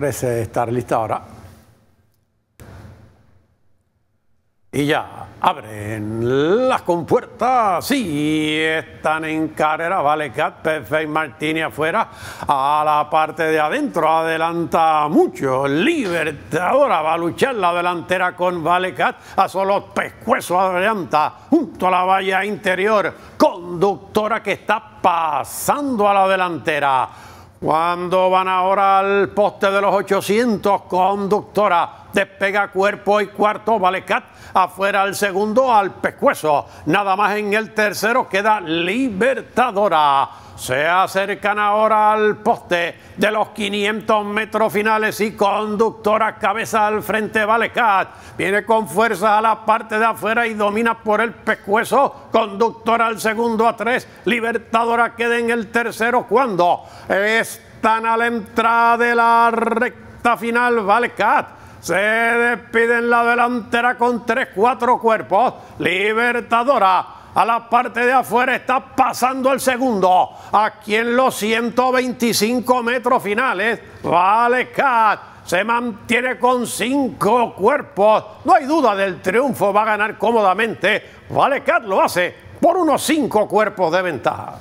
parece estar lista ahora. Y ya, abren las compuertas. Sí, están en carrera. Valecat, Cat, Martini afuera. A la parte de adentro adelanta mucho. Libertadora va a luchar la delantera con Valecat A solo pescuezo adelanta junto a la valla interior. Conductora que está pasando a la delantera. Cuando van ahora al poste de los 800, conductora Despega cuerpo y cuarto, Valecat afuera al segundo, al pescuezo. Nada más en el tercero queda Libertadora. Se acercan ahora al poste de los 500 metros finales y conductora cabeza al frente Valecat. Viene con fuerza a la parte de afuera y domina por el pescuezo. Conductora al segundo a tres. Libertadora queda en el tercero cuando están a la entrada de la recta final Valecat se despide en la delantera con tres cuatro cuerpos. Libertadora. A la parte de afuera está pasando el segundo. Aquí en los 125 metros finales. Vale, se mantiene con cinco cuerpos. No hay duda del triunfo, va a ganar cómodamente. Vale, lo hace por unos cinco cuerpos de ventaja.